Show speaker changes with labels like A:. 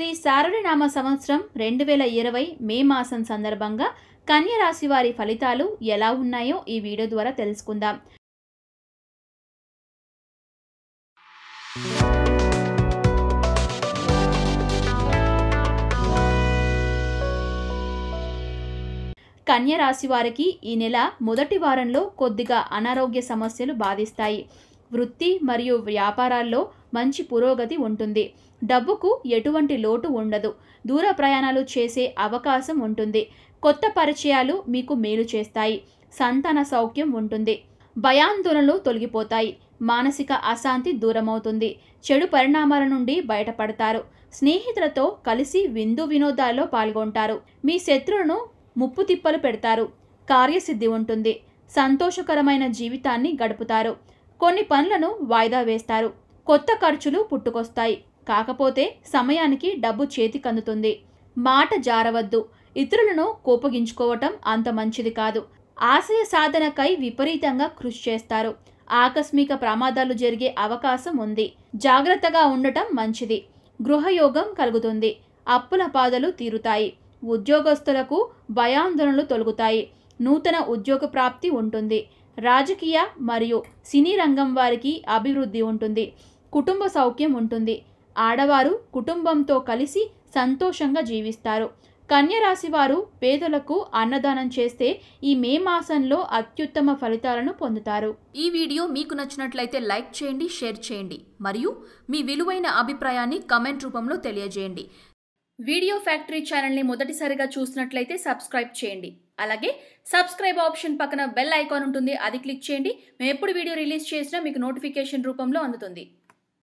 A: శ్రీ నామ సంవత్సరం రెండు వేల ఇరవై మే మాసం సందర్భంగా కన్య రాశి వారి ఫలితాలు ఎలా ఉన్నాయో ఈ వీడియో ద్వారా తెలుసుకుందాం కన్య రాశి వారికి ఈ నెల మొదటి వారంలో కొద్దిగా అనారోగ్య సమస్యలు బాధిస్తాయి వృత్తి మరియు వ్యాపారాల్లో మంచి పురోగతి ఉంటుంది డబ్బుకు ఎటువంటి లోటు ఉండదు దూర ప్రయాణాలు చేసే అవకాశం ఉంటుంది కొత్త పరిచయాలు మీకు మేలు చేస్తాయి సంతాన సౌఖ్యం ఉంటుంది భయాందోళనలు తొలగిపోతాయి మానసిక అశాంతి దూరమవుతుంది చెడు పరిణామాల నుండి బయటపడతారు స్నేహితులతో కలిసి విందు వినోదాల్లో పాల్గొంటారు మీ శత్రువులను ముప్పు తిప్పలు పెడతారు కార్యసిద్ధి ఉంటుంది సంతోషకరమైన జీవితాన్ని గడుపుతారు కొన్ని పనులను వాయిదా వేస్తారు కొత్త ఖర్చులు పుట్టుకొస్తాయి కాకపోతే సమయానికి డబ్బు చేతికందుతుంది మాట జారవద్దు ఇతరులను కోపగించుకోవటం అంత మంచిది కాదు ఆశయ సాధనకై విపరీతంగా కృషి చేస్తారు ఆకస్మిక ప్రమాదాలు జరిగే అవకాశం ఉంది జాగ్రత్తగా ఉండటం మంచిది గృహయోగం కలుగుతుంది అప్పుల బాధలు తీరుతాయి ఉద్యోగస్తులకు భయాందోళనలు తొలగుతాయి నూతన ఉద్యోగ ప్రాప్తి ఉంటుంది రాజకీయ మరియు సినీ రంగం వారికి అభివృద్ధి ఉంటుంది కుటుంబ సౌఖ్యం ఉంటుంది ఆడవారు కుటుంబంతో కలిసి సంతోషంగా జీవిస్తారు కన్యరాశి వారు పేదలకు అన్నదానం చేస్తే ఈ మే మాసంలో అత్యుత్తమ ఫలితాలను పొందుతారు ఈ వీడియో మీకు నచ్చినట్లయితే లైక్ చేయండి షేర్ చేయండి మరియు మీ విలువైన అభిప్రాయాన్ని కమెంట్ రూపంలో తెలియజేయండి వీడియో ఫ్యాక్టరీ ఛానల్ని మొదటిసారిగా చూసినట్లయితే సబ్స్క్రైబ్ చేయండి అలాగే సబ్స్క్రైబ్ ఆప్షన్ పక్కన బెల్ ఐకాన్ ఉంటుంది అది క్లిక్ చేయండి మేము ఎప్పుడు వీడియో రిలీజ్ చేసినా మీకు నోటిఫికేషన్ రూపంలో అందుతుంది